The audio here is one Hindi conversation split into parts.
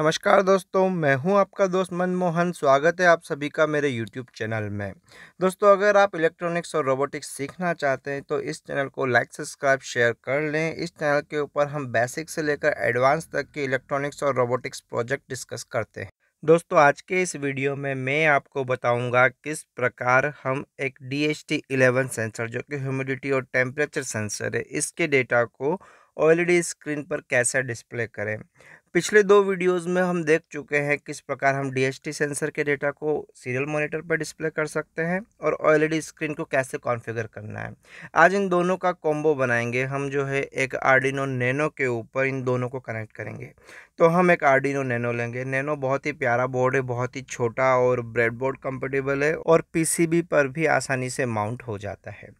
नमस्कार दोस्तों मैं हूं आपका दोस्त मनमोहन स्वागत है आप सभी का मेरे यूट्यूब चैनल में दोस्तों अगर आप इलेक्ट्रॉनिक्स और रोबोटिक्स सीखना चाहते हैं तो इस चैनल को लाइक सब्सक्राइब शेयर कर लें इस चैनल के ऊपर हम बेसिक से लेकर एडवांस तक के इलेक्ट्रॉनिक्स और रोबोटिक्स प्रोजेक्ट डिस्कस करते हैं दोस्तों आज के इस वीडियो में मैं आपको बताऊंगा किस प्रकार हम एक D H T eleven sensor जो कि ह्यूमिडिटी और टेम्परेचर सेंसर है इसके डेटा को ओ स्क्रीन पर कैसे डिस्प्ले करें पिछले दो वीडियोस में हम देख चुके हैं किस प्रकार हम डीएचटी सेंसर के डेटा को सीरियल मॉनिटर पर डिस्प्ले कर सकते हैं और ओएलईडी e स्क्रीन को कैसे कॉन्फ़िगर करना है आज इन दोनों का कॉम्बो बनाएंगे हम जो है एक आर्डिनो नैनो के ऊपर इन दोनों को कनेक्ट करेंगे तो हम एक आर्डिनो नैनो लेंगे नैनो बहुत ही प्यारा बोर्ड है बहुत ही छोटा और ब्रेड बोर्ड है और पी पर भी आसानी से माउंट हो जाता है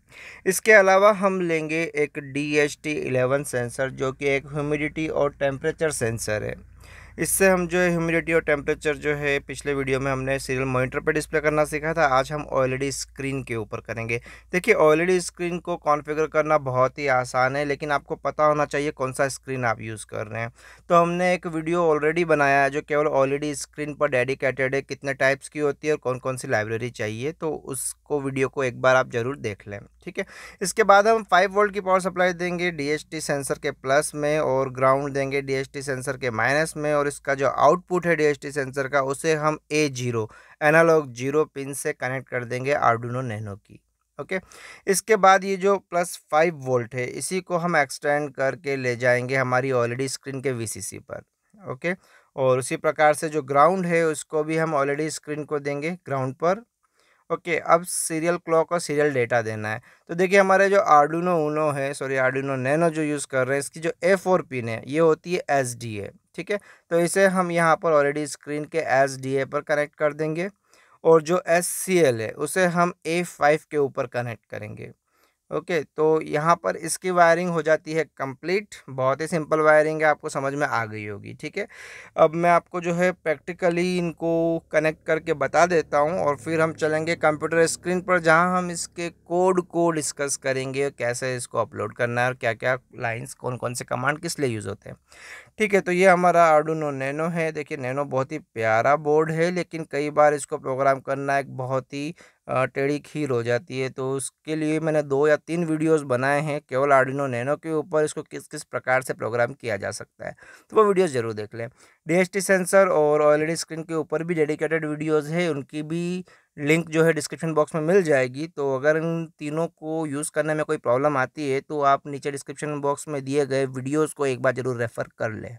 इसके अलावा हम लेंगे एक D H T eleven sensor जो कि एक ह्यूमिडिटी और टेम्परेचर सेंसर है इससे हम जो है ह्यूमिडिटी और टेम्परेचर जो है पिछले वीडियो में हमने सीरियल मॉनिटर पर डिस्प्ले करना सीखा था आज हम ऑलरेडी स्क्रीन के ऊपर करेंगे देखिए ऑलरेडी स्क्रीन को कॉन्फ़िगर करना बहुत ही आसान है लेकिन आपको पता होना चाहिए कौन सा स्क्रीन आप यूज़ कर रहे हैं तो हमने एक वीडियो ऑलरेडी बनाया है जो केवल ऑलरेडी स्क्रीन पर डेडिकेटेड है कितने टाइप्स की होती है और कौन कौन सी लाइब्रेरी चाहिए तो उसको वीडियो को एक बार आप ज़रूर देख लें ठीक है इसके बाद हम फाइव वोल्ट की पावर सप्लाई देंगे डीएचटी सेंसर के प्लस में और ग्राउंड देंगे डीएचटी सेंसर के माइनस में और इसका जो आउटपुट है डीएचटी सेंसर का उसे हम A zero analog zero pin से कनेक्ट कर देंगे आर्डुनो नैनो की ओके इसके बाद ये जो प्लस फाइव वोल्ट है इसी को हम एक्सटेंड करके ले जाएंगे हमारी ऑलरेडी स्क्रीन के वी पर ओके और उसी प्रकार से जो ग्राउंड है उसको भी हम ऑलरेडी स्क्रीन को देंगे ग्राउंड पर ओके अब सीरियल क्लॉक और सीरियल डेटा देना है तो देखिए हमारे जो आर्डुनो ऊनो है सॉरी आर्डुनो नैनो जो यूज़ कर रहे हैं इसकी जो ए फोर पिन है ये होती है एस डी ए ठीक है तो इसे हम यहाँ पर ऑलरेडी स्क्रीन के एस डी ए पर कनेक्ट कर देंगे और जो एस सी एल है उसे हम ए फाइव के ऊपर कनेक्ट करेंगे ओके तो यहाँ पर इसकी वायरिंग हो जाती है कंप्लीट बहुत ही सिंपल वायरिंग है आपको समझ में आ गई होगी ठीक है अब मैं आपको जो है प्रैक्टिकली इनको कनेक्ट करके बता देता हूँ और फिर हम चलेंगे कंप्यूटर स्क्रीन पर जहाँ हम इसके कोड को डिस्कस करेंगे कैसे इसको अपलोड करना है और क्या क्या लाइन्स कौन कौन से कमांड किस लिए यूज़ होते हैं ठीक है तो ये हमारा आर्डोनो नैनो है देखिए नैनो बहुत ही प्यारा बोर्ड है लेकिन कई बार इसको प्रोग्राम करना एक बहुत ही टेढ़ी खीर हो जाती है तो उसके लिए मैंने दो या तीन वीडियोस बनाए हैं केवल आर्डिनो नैनो के ऊपर इसको किस किस प्रकार से प्रोग्राम किया जा सकता है तो वो वीडियोस ज़रूर देख लें डी सेंसर और ऑलरेडी स्क्रीन के ऊपर भी डेडिकेटेड वीडियोज़ है उनकी भी लिंक जो है डिस्क्रिप्शन बॉक्स में मिल जाएगी तो अगर इन तीनों को यूज़ करने में कोई प्रॉब्लम आती है तो आप नीचे डिस्क्रिप्शन बॉक्स में दिए गए वीडियोज़ को एक बार ज़रूर रेफ़र कर लें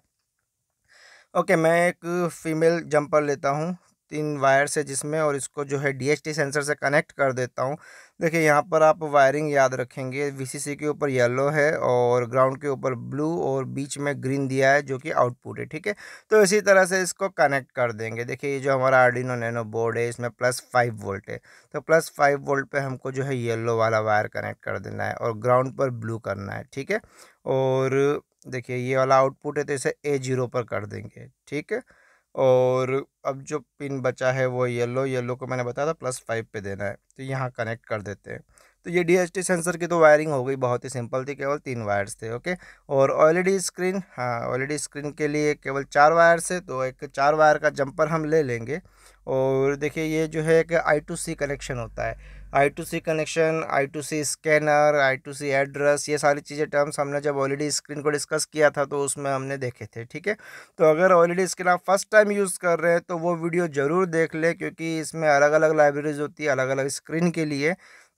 ओके okay, मैं एक फ़ीमेल जंपर लेता हूँ तीन वायर्स है जिसमें और इसको जो है डीएचटी सेंसर से कनेक्ट कर देता हूँ देखिए यहाँ पर आप वायरिंग याद रखेंगे वीसीसी के ऊपर येलो है और ग्राउंड के ऊपर ब्लू और बीच में ग्रीन दिया है जो कि आउटपुट है ठीक है तो इसी तरह से इसको कनेक्ट कर देंगे देखिए ये जो हमारा आर्डिनो नैनो बोर्ड है इसमें प्लस फाइव वोल्ट है तो प्लस फाइव वोल्ट पर हमको जो है येल्लो वाला वायर कनेक्ट कर देना है और ग्राउंड पर ब्लू करना है ठीक है और देखिए ये वाला आउटपुट है तो इसे ए जीरो पर कर देंगे ठीक है और अब जो पिन बचा है वो येलो येलो को मैंने बताया था प्लस फाइव पे देना है तो यहाँ कनेक्ट कर देते हैं तो ये डी सेंसर की तो वायरिंग हो गई बहुत ही सिंपल थी केवल तीन वायर्स थे ओके और ऑलरेडी e स्क्रीन हाँ ऑलरेडी e स्क्रीन के लिए केवल चार वायर्स है तो एक चार वायर का जंपर हम ले लेंगे और देखिए ये जो है एक आई टू सी कनेक्शन होता है I two C connection I two C scanner I two C address ये सारी चीज़ें टर्म्स हमने जब ऑलरेडी स्क्रीन को डिस्कस किया था तो उसमें हमने देखे थे ठीक है तो अगर ऑलरेडी स्क्रीन आप फर्स्ट टाइम यूज़ कर रहे हैं तो वो वीडियो ज़रूर देख ले क्योंकि इसमें अलग अलग लाइब्रेरीज होती है अलग अलग स्क्रीन के लिए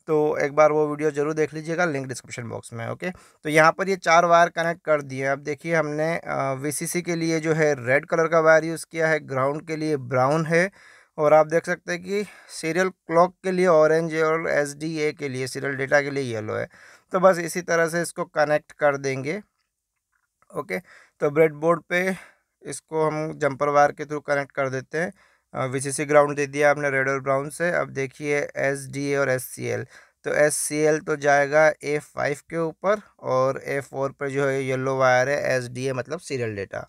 तो एक बार वो वीडियो जरूर देख लीजिएगा लिंक डिस्क्रिप्शन बॉक्स में ओके तो यहाँ पर ये चार वायर कनेक्ट कर दिए अब देखिए हमने वीसीसी के लिए जो है रेड कलर का वायर यूज़ किया है ग्राउंड के लिए ब्राउन है और आप देख सकते हैं कि सीरियल क्लॉक के लिए ऑरेंज है और एस के लिए सीरियल डेटा के लिए येलो है तो बस इसी तरह से इसको कनेक्ट कर देंगे ओके तो ब्रेडबोर्ड पे इसको हम जंपर वायर के थ्रू कनेक्ट कर देते हैं वीसीसी ग्राउंड दे दिया आपने रेड और ब्राउन से अब देखिए एस डी और एस सी एल तो एस सी एल तो जाएगा ए फाइव के ऊपर और ए फोर पर जो है येलो वायर है एस डी ए मतलब सीरियल डेटा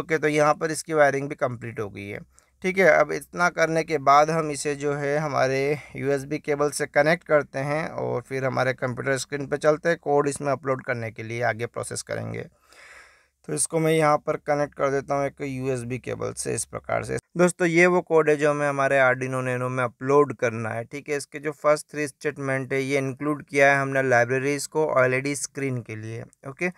ओके तो यहाँ पर इसकी वायरिंग भी कंप्लीट हो गई है ठीक है अब इतना करने के बाद हम इसे जो है हमारे यू केबल से कनेक्ट करते हैं और फिर हमारे कंप्यूटर स्क्रीन पर चलते हैं कोड इसमें अपलोड करने के लिए आगे प्रोसेस करेंगे तो इसको मैं यहाँ पर कनेक्ट कर देता हूँ एक यू केबल से इस प्रकार से दोस्तों ये वो कोड है जो हमें हमारे आर्डिनो नैनो में अपलोड करना है ठीक है इसके जो फर्स्ट थ्री स्टेटमेंट है ये इंक्लूड किया है हमने लाइब्रेरीज़ को ऑलरेडी स्क्रीन के लिए ओके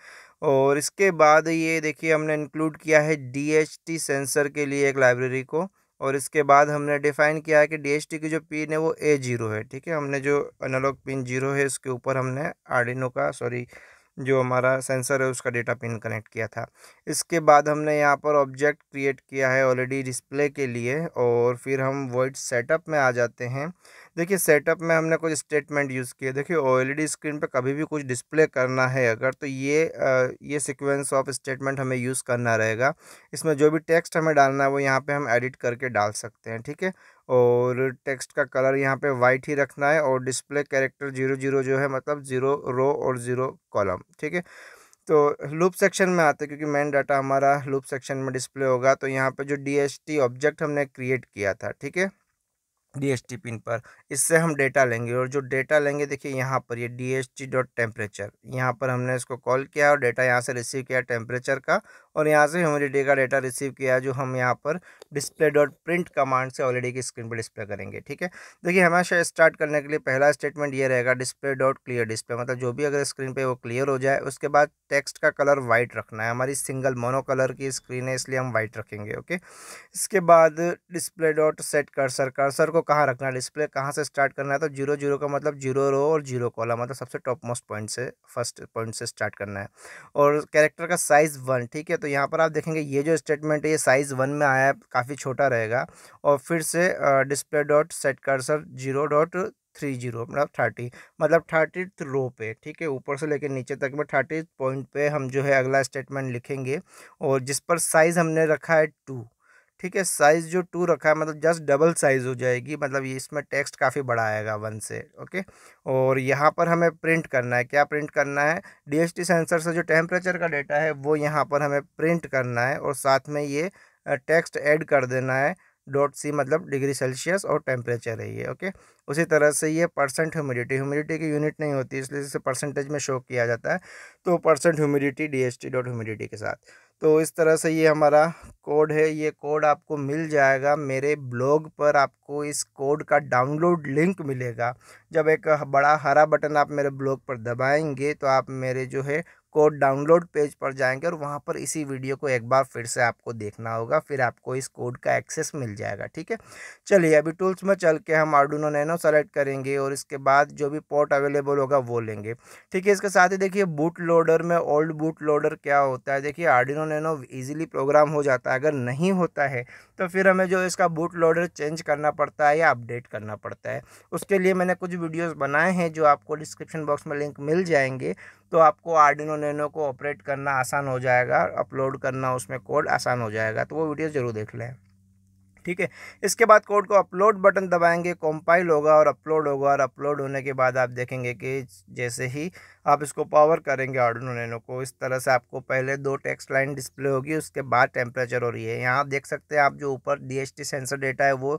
और इसके बाद ये देखिए हमने इंक्लूड किया है डी सेंसर के लिए एक लाइब्रेरी को और इसके बाद हमने डिफ़ाइन किया है कि डी की जो पिन है वो ए जीरो है ठीक है हमने जो एनालॉग पिन जीरो है उसके ऊपर हमने आर्डिनो का सॉरी जो हमारा सेंसर है उसका डेटा पिन कनेक्ट किया था इसके बाद हमने यहाँ पर ऑब्जेक्ट क्रिएट किया है ऑलरेडी डिस्प्ले के लिए और फिर हम वर्ड सेटअप में आ जाते हैं देखिए सेटअप में हमने कुछ स्टेटमेंट यूज़ किए देखिए ओएलईडी स्क्रीन पे कभी भी कुछ डिस्प्ले करना है अगर तो ये आ, ये सीक्वेंस ऑफ स्टेटमेंट हमें यूज़ करना रहेगा इसमें जो भी टेक्स्ट हमें डालना है वो यहाँ पे हम एडिट करके डाल सकते हैं ठीक है और टेक्स्ट का कलर यहाँ पे वाइट ही रखना है और डिस्प्ले कैरेक्टर जीरो जीरो जो है मतलब ज़ीरो रो और ज़ीरो कॉलम ठीक है तो लूप सेक्शन में आते क्योंकि मेन डाटा हमारा लूप सेक्शन में डिस्प्ले होगा तो यहाँ पर जो डी ऑब्जेक्ट हमने क्रिएट किया था ठीक है डी पिन पर इससे हम डेटा लेंगे और जो डेटा लेंगे देखिए यहाँ पर ये D S T dot temperature यहाँ पर हमने इसको कॉल किया और डेटा यहाँ से रिसीव किया टेम्परेचर का और यहाँ से हमने डेटा का डेटा रिसीव किया जो हम यहाँ पर डिस्प्ले डॉट प्रिंट कमांड से ऑलरेडी की स्क्रीन पर डिस्प्ले करेंगे ठीक है देखिए हमेशा स्टार्ट करने के लिए पहला स्टेटमेंट ये रहेगा डिस्प्ले डॉट क्लियर डिस्प्ले मतलब जो भी अगर स्क्रीन पर वो क्लियर हो जाए उसके बाद टेक्स्ट का कलर वाइट रखना है हमारी सिंगल मोनो कलर की स्क्रीन है इसलिए हम वाइट रखेंगे ओके इसके बाद display dot set cursor cursor को कहाँ रखना है डिस्प्ले कहाँ से स्टार्ट करना है तो जीरो जीरो का मतलब जीरो रो और जीरो कॉलम मतलब सबसे टॉप मोस्ट पॉइंट से फर्स्ट पॉइंट से स्टार्ट करना है और कैरेक्टर का साइज़ वन ठीक है तो तो यहाँ पर आप देखेंगे ये जो स्टेटमेंट है ये साइज़ वन में आया है काफ़ी छोटा रहेगा और फिर से display dot set cursor zero dot three zero मतलब थर्टी मतलब थर्टी रो पे ठीक है ऊपर से लेकर नीचे तक में थर्टी पॉइंट पे हम जो है अगला स्टेटमेंट लिखेंगे और जिस पर साइज़ हमने रखा है टू ठीक है साइज़ जो टू रखा है मतलब जस्ट डबल साइज़ हो जाएगी मतलब ये इसमें टेक्स्ट काफ़ी बड़ा आएगा वन से ओके और यहाँ पर हमें प्रिंट करना है क्या प्रिंट करना है डी सेंसर से जो टेम्परेचर का डेटा है वो यहाँ पर हमें प्रिंट करना है और साथ में ये टेक्स्ट ऐड कर देना है डॉट सी मतलब डिग्री सेल्सियस और टेम्परेचर है ये ओके उसी तरह से ये परसेंट ह्यूमिडिटी ह्यूमिडिटी की यूनिट नहीं होती इसलिए इसे परसेंटेज में शो किया जाता है तो percent humidity D S T dot humidity के साथ तो इस तरह से ये हमारा कोड है ये कोड आपको मिल जाएगा मेरे ब्लॉग पर आपको इस कोड का डाउनलोड लिंक मिलेगा जब एक बड़ा हरा बटन आप मेरे ब्लॉग पर दबाएंगे तो आप मेरे जो है को डाउनलोड पेज पर जाएंगे और वहाँ पर इसी वीडियो को एक बार फिर से आपको देखना होगा फिर आपको इस कोड का एक्सेस मिल जाएगा ठीक है चलिए अभी टूल्स में चल के हम आर्डुनो नैनो सेलेक्ट करेंगे और इसके बाद जो भी पोर्ट अवेलेबल होगा वो लेंगे ठीक है इसके साथ ही देखिए बूट लोडर में ओल्ड बूट लोडर क्या होता है देखिए आर्डिनो नैनो ईजिली प्रोग्राम हो जाता है अगर नहीं होता है तो फिर हमें जो इसका बूट लोडर चेंज करना पड़ता है या अपडेट करना पड़ता है उसके लिए मैंने कुछ वीडियोस बनाए हैं जो आपको डिस्क्रिप्शन बॉक्स में लिंक मिल जाएंगे तो आपको आर्डिनो नैनो को ऑपरेट करना आसान हो जाएगा अपलोड करना उसमें कोड आसान हो जाएगा तो वो वीडियो ज़रूर देख लें ठीक है इसके बाद कोड को अपलोड बटन दबाएंगे कंपाइल होगा और अपलोड होगा और अपलोड होने के बाद आप देखेंगे कि जैसे ही आप इसको पावर करेंगे आर्डनो नैनो को इस तरह से आपको पहले दो टेक्स्ट लाइन डिस्प्ले होगी उसके बाद टेम्परेचर हो रही है यहाँ आप देख सकते हैं आप जो ऊपर डी सेंसर डेटा है वो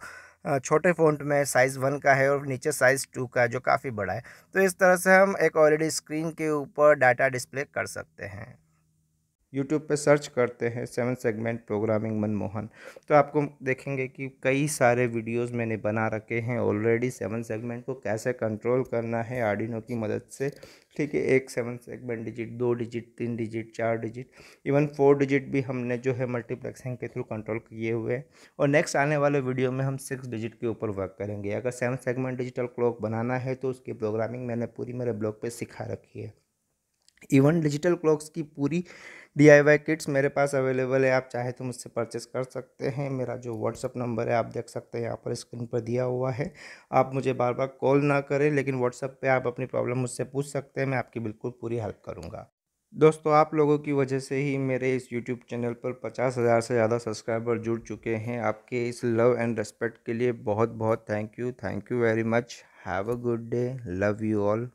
छोटे फ़ॉन्ट में साइज़ वन का है और नीचे साइज़ टू का है जो काफ़ी बड़ा है तो इस तरह से हम एक ऑलरेडी स्क्रीन के ऊपर डाटा डिस्प्ले कर सकते हैं यूट्यूब पे सर्च करते हैं सेवन सेगमेंट प्रोग्रामिंग मनमोहन तो आपको देखेंगे कि कई सारे वीडियोस मैंने बना रखे हैं ऑलरेडी सेवन सेगमेंट को कैसे कंट्रोल करना है आर्डिनो की मदद से ठीक है एक सेवन सेगमेंट डिजिट दो डिजिट तीन डिजिट चार डिजिट इवन फोर डिजिट भी हमने जो है मल्टीप्लेक्सिंग के थ्रू कंट्रोल किए हुए हैं और नेक्स्ट आने वाले वीडियो में हम सिक्स डिजिट के ऊपर वर्क करेंगे अगर सेवन सेगमेंट डिजिटल क्लॉक बनाना है तो उसकी प्रोग्रामिंग मैंने पूरी मेरे ब्लॉग पर सिखा रखी है इवन डिजिटल क्लॉक्स की पूरी डी आई वाई किट्स मेरे पास अवेलेबल है आप चाहे तो मुझसे परचेस कर सकते हैं मेरा जो व्हाट्सअप नंबर है आप देख सकते हैं यहाँ पर स्क्रीन पर दिया हुआ है आप मुझे बार बार कॉल ना करें लेकिन व्हाट्सअप पे आप अपनी प्रॉब्लम मुझसे पूछ सकते हैं मैं आपकी बिल्कुल पूरी हेल्प करूँगा दोस्तों आप लोगों की वजह से ही मेरे इस यूट्यूब चैनल पर पचास हज़ार से ज़्यादा सब्सक्राइबर जुड़ चुके हैं आपके इस लव एंड रेस्पेक्ट के लिए बहुत बहुत thank you thank you very much have a good day love you all